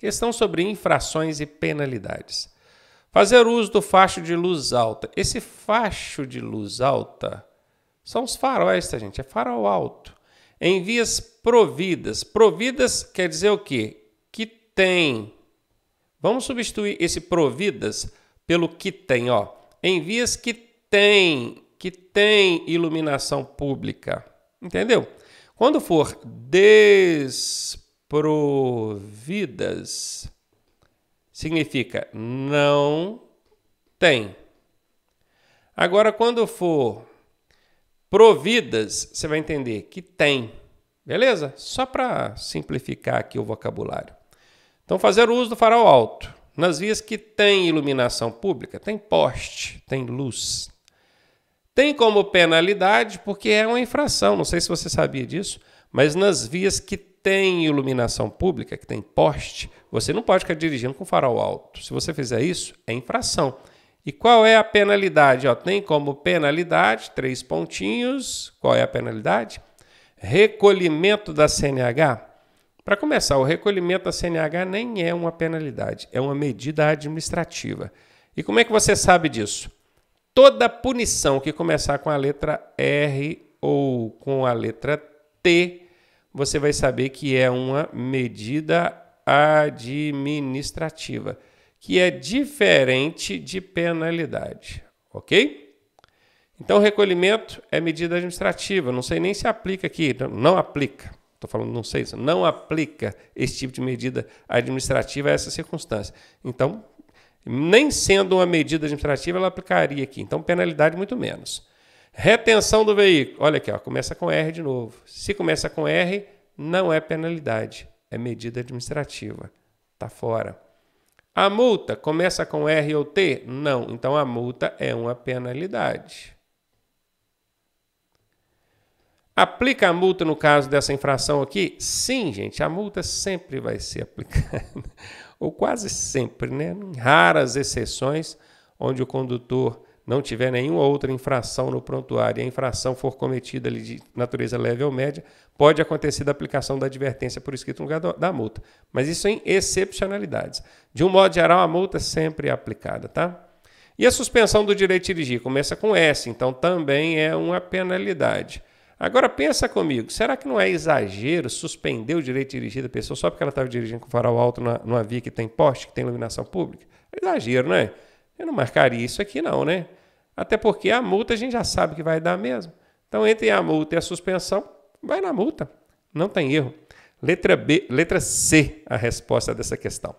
Questão sobre infrações e penalidades. Fazer uso do facho de luz alta. Esse facho de luz alta são os faróis, tá, gente? É farol alto. Em vias providas. Providas quer dizer o quê? Que tem. Vamos substituir esse providas pelo que tem, ó. Em vias que tem, que tem iluminação pública. Entendeu? Quando for des providas significa não tem. Agora, quando for providas, você vai entender que tem. Beleza? Só para simplificar aqui o vocabulário. Então, fazer uso do farol alto. Nas vias que tem iluminação pública, tem poste, tem luz. Tem como penalidade, porque é uma infração, não sei se você sabia disso, mas nas vias que tem iluminação pública, que tem poste, você não pode ficar dirigindo com farol alto. Se você fizer isso, é infração. E qual é a penalidade? Ó, tem como penalidade três pontinhos. Qual é a penalidade? Recolhimento da CNH. Para começar, o recolhimento da CNH nem é uma penalidade, é uma medida administrativa. E como é que você sabe disso? Toda punição que começar com a letra R ou com a letra T, você vai saber que é uma medida administrativa, que é diferente de penalidade, ok? Então, recolhimento é medida administrativa, não sei nem se aplica aqui, não aplica. Estou falando, não sei, não aplica esse tipo de medida administrativa a essa circunstância. Então, nem sendo uma medida administrativa, ela aplicaria aqui. Então, penalidade muito menos. Retenção do veículo. Olha aqui, ó, começa com R de novo. Se começa com R, não é penalidade, é medida administrativa. Está fora. A multa começa com R ou T? Não. Então a multa é uma penalidade. Aplica a multa no caso dessa infração aqui? Sim, gente, a multa sempre vai ser aplicada, ou quase sempre, né? Em raras exceções, onde o condutor não tiver nenhuma outra infração no prontuário e a infração for cometida de natureza leve ou média, pode acontecer da aplicação da advertência por escrito no lugar da multa. Mas isso em excepcionalidades. De um modo geral, a multa sempre é aplicada, tá? E a suspensão do direito de dirigir começa com S, então também é uma penalidade. Agora pensa comigo, será que não é exagero suspender o direito de dirigir da pessoa só porque ela estava tá dirigindo com farol alto numa, numa via que tem poste, que tem iluminação pública? Exagero, exagero, né? Eu não marcaria isso aqui não, né? Até porque a multa a gente já sabe que vai dar mesmo. Então, entre a multa e a suspensão, vai na multa. Não tem erro. Letra B, letra C, a resposta dessa questão.